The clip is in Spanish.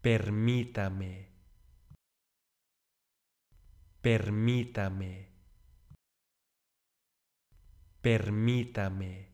Permítame. Permítame. Permítame.